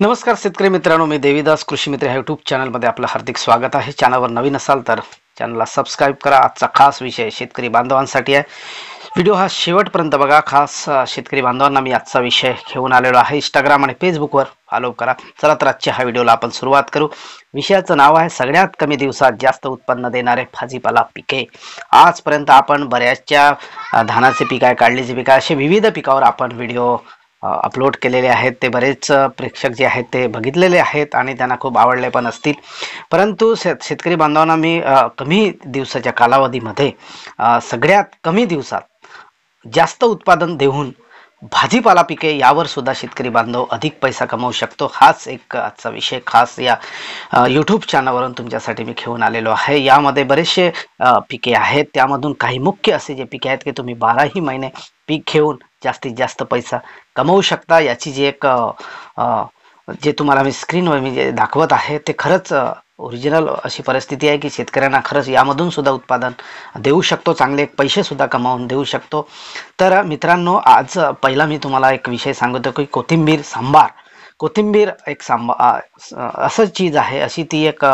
नमस्कार शेतकरी मित्रांनो मी देवीदास कृषी मित्र ह्या युट्यूब चॅनलमध्ये आपलं हार्दिक स्वागत आहे चॅनलवर नवीन असाल तर चॅनलला सबस्क्राईब करा आजचा खास विषय शेतकरी बांधवांसाठी आहे व्हिडिओ हा शेवटपर्यंत बघा खास शेतकरी बांधवांना मी आजचा विषय घेऊन आलेलो आहे इंस्टाग्राम आणि फेसबुकवर फॉलो करा चला तर आजच्या हा व्हिडिओला आपण सुरुवात करू विषयाचं नाव आहे सगळ्यात कमी दिवसात जास्त उत्पन्न देणारे भाजीपाला पिके आजपर्यंत आपण बऱ्याचशा धानाचे पिक आहे काढलीचे पिक आहे असे विविध पिकावर आपण व्हिडिओ अपलोड केलेले आहेत ते बरेच प्रेक्षक जे आहेत ते बघितलेले आहेत आणि त्यांना खूप आवडले पण असतील परंतु शेतकरी बांधवांना मी कमी दिवसाच्या कालावधीमध्ये सगळ्यात कमी दिवसात जास्त उत्पादन देऊन भाजीपाला पिके यावर सुद्धा शेतकरी बांधव अधिक पैसा कमवू शकतो हाच एक आजचा विषय खास या यूट्यूब चॅनलवरून तुमच्यासाठी मी घेऊन आलेलो आहे यामध्ये बरेचसे पिके आहेत त्यामधून काही मुख्य असे जे पिके आहेत की तुम्ही बाराही महिने पीक घेऊन जास्तीत जास्त पैसा कमवू शकता याची जी एक जे तुम्हाला मी स्क्रीनवर मी जे दाखवत आहे ते खरंच ओरिजिनल अशी परिस्थिती आहे की शेतकऱ्यांना खरंच यामधून सुद्धा उत्पादन देऊ शकतो चांगले पैसे सुद्धा कमावून देऊ शकतो तर मित्रांनो आज पहिला मी तुम्हाला एक विषय सांगतो की कोथिंबीर सांबार कोथिंबीर एक सांबा असं चीज आहे अशी ती एक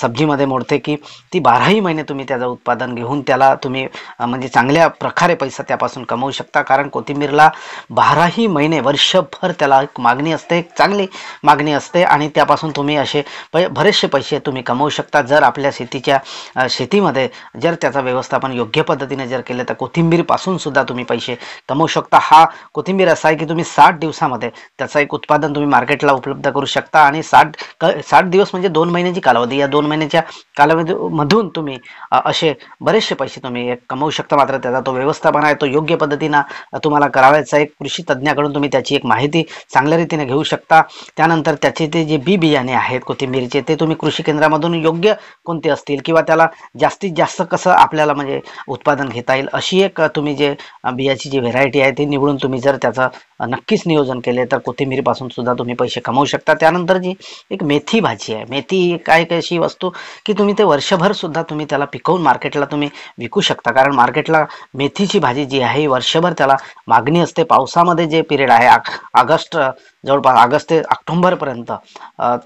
सब्जीमध्ये मोडते की ती बाराही महिने तुम्ही त्याचं उत्पादन घेऊन त्याला तुम्ही म्हणजे चांगल्या प्रकारे पैसा त्यापासून कमवू शकता कारण कोथिंबीरला बाराही महिने वर्षभर त्याला एक मागणी असते एक चांगली मागणी असते आणि त्यापासून तुम्ही असे बरेचसे पैसे तुम्ही कमवू शकता जर आपल्या शेतीच्या शेतीमध्ये जर त्याचं व्यवस्थापन योग्य पद्धतीने जर केलं तर कोथिंबीरपासूनसुद्धा सुद्धा तुम्ही पैसे कमवू शकता हा कोथिंबीर असा आहे की तुम्ही साठ दिवसामध्ये त्याचं एक उत्पादन तुम्ही तुम्ही मार्केटला उपलब्ध करू शकता आणि साठ साठ दिवस म्हणजे दोन महिन्याची कालावधी या दोन महिन्याच्या कालावधीमधून तुम्ही असे बरेचसे पैसे तुम्ही कमवू शकता मात्र त्याचा तो व्यवस्थापन आहे तो योग्य पद्धतीनं तुम्हाला करावायचा आहे कृषी तज्ज्ञाकडून तुम्ही त्याची एक माहिती चांगल्या रीतीने घेऊ शकता त्यानंतर त्याचे ते जे बी बियाणे आहेत कोथिंबीरचे ते तुम्ही कृषी केंद्रामधून योग्य कोणते असतील किंवा त्याला जास्तीत जास्त कसं आपल्याला म्हणजे उत्पादन घेता येईल अशी एक तुम्ही जे बियाची जी व्हेरायटी आहे ती निवडून तुम्ही जर त्याचं नक्कीच नियोजन केले तर कोथिंबीरपासून सुद्धा तुम्ही पैसे कमवू शकता त्यानंतर जी एक मेथी भाजी आहे मेथी काय एक अशी वस्तू की तुम्ही ते वर्षभर सुद्धा तुम्ही त्याला पिकवून मार्केटला तुम्ही विकू शकता कारण मार्केटला मेथीची भाजी जी आहे वर्षभर त्याला मागणी असते पावसामध्ये जे पिरियड आहे ऑगस्ट जवळपास ऑगस्ट ते ऑक्टोंबरपर्यंत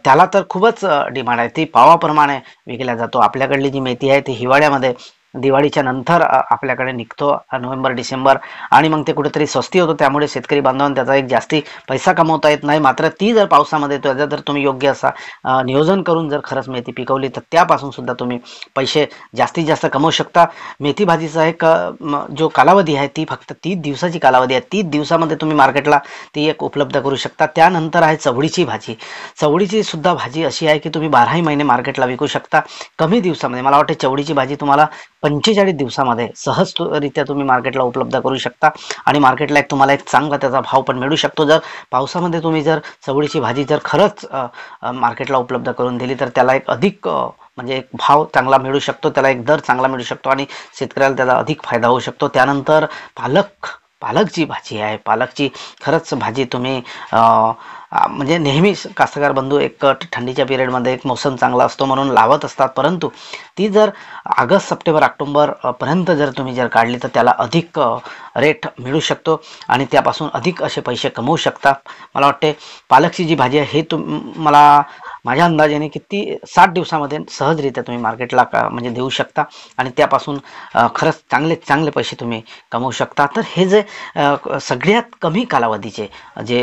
त्याला तर खूपच डिमांड आहे ती पावाप्रमाणे विकल्या जातो आपल्याकडली जी मेथी आहे ती हिवाळ्यामध्ये दिवाळीच्या नंतर आपल्याकडे निघतो नोव्हेंबर डिसेंबर आणि मग ते कुठेतरी स्वस्ती होतो त्यामुळे शेतकरी बांधवांना त्याचा एक जास्ती पैसा कमवता येत नाही मात्र ती जर पावसामध्ये त्याचा जर तुम्ही योग्य असा नियोजन करून जर खरंच मेथी पिकवली तर त्यापासून सुद्धा तुम्ही पैसे जास्तीत जास्त कमवू शकता मेथी भाजीचा एक जो कालावधी आहे ती फक्त तीस दिवसाची कालावधी आहे तीच दिवसामध्ये तुम्ही मार्केटला ती एक उपलब्ध करू शकता त्यानंतर आहे चवळीची भाजी चवळीची सुद्धा भाजी अशी आहे की तुम्ही बाराही महिने मार्केटला विकू शकता कमी दिवसामध्ये मला वाटते चवळीची भाजी तुम्हाला पंचेचाळीस दिवसामध्ये सहजरित्या तुम्ही मार्केटला उपलब्ध करू शकता आणि मार्केटला एक तुम्हाला एक चांगला त्याचा भाव पण मिळू शकतो जर पावसामध्ये तुम्ही जर चवळीची भाजी जर खरंच मार्केटला उपलब्ध करून दिली तर त्याला एक अधिक म्हणजे एक भाव चांगला मिळू शकतो त्याला एक दर चांगला मिळू शकतो आणि शेतकऱ्याला त्याचा अधिक फायदा होऊ शकतो त्यानंतर पालक पालकची भाजी आहे पालकची खरंच भाजी तुम्ही म्हणजे नेहमीच कास्तकार बंधू एक थंडीच्या पिरियडमध्ये एक मोसम चांगला असतो म्हणून लावत असतात परंतु ती जर ऑगस्ट सप्टेंबर ऑक्टोंबरपर्यंत जर तुम्ही जर काढली तर त्याला अधिक रेट मिळू शकतो आणि त्यापासून अधिक असे पैसे कमवू शकता मला वाटते पालकची जी भाजी आहे हे तुम मला माझ्या अंदाजाने किती साठ दिवसामध्ये सहजरित्या तुम्ही मार्केटला का म्हणजे देऊ शकता आणि त्यापासून खरंच चांगले चांगले पैसे तुम्ही कमवू शकता तर हे जे सगळ्यात कमी कालावधीचे जे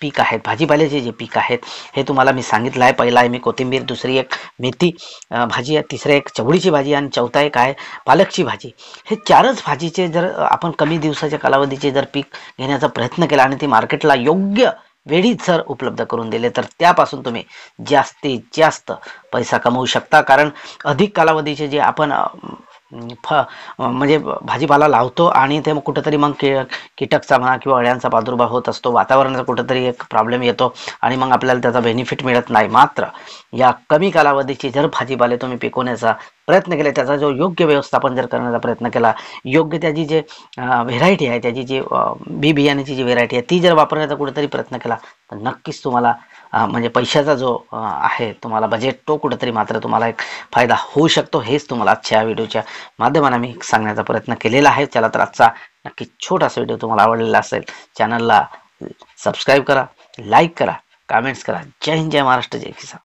पीक आहेत भाजीपाल्याचे जे पीक आहेत हे तुम्हाला मी सांगितलं आहे पहिला आहे मी कोथिंबीर दुसरी एक मेथी भाजी आहे तिसरं एक चवळीची भाजी आणि चौथा एक आहे पालकची भाजी हे चारच भाजीचे जर आपण कमी दिवसाच्या कालावधीचे जर पीक घेण्याचा प्रयत्न केला आणि ती मार्केटला योग्य वेळीच जर उपलब्ध करून दिले तर त्यापासून तुम्ही जास्तीत जास्त पैसा कमवू शकता कारण अधिक कालावधीचे जे आपण फ म्हणजे भाजीपाला लावतो आणि ते मग कुठंतरी मग कि कीटकचा म्हणा किंवा अळ्यांचा प्रादुर्भाव होत असतो वातावरणाचा कुठंतरी एक प्रॉब्लेम येतो आणि मग आपल्याला त्याचा बेनिफिट मिळत नाही मात्र या कमी कालावधीची जर भाजीपाले तुम्ही पिकवण्याचा प्रयत्न केले त्याचा जो योग्य व्यवस्थापन जर करण्याचा प्रयत्न केला योग्य त्याची जे व्हेरायटी आहे त्याची जी बी बियाण्याची जी व्हेरायटी आहे ती जर वापरण्याचा कुठेतरी प्रयत्न केला तर नक्कीच तुम्हाला म्हणजे पैशाचा जो आहे तुम्हाला बजेट तो कुठेतरी मात्र तुम्हाला एक फायदा होऊ शकतो हेच तुम्हाला आजच्या व्हिडिओच्या माध्यमाने मी सांगण्याचा प्रयत्न केलेला आहे चला तर आजचा नक्की छोटासा व्हिडिओ तुम्हाला आवडलेला असेल चॅनलला सबस्क्राईब करा लाईक करा कमेंट्स करा जय हिंद जय महाराष्ट्र जय किसान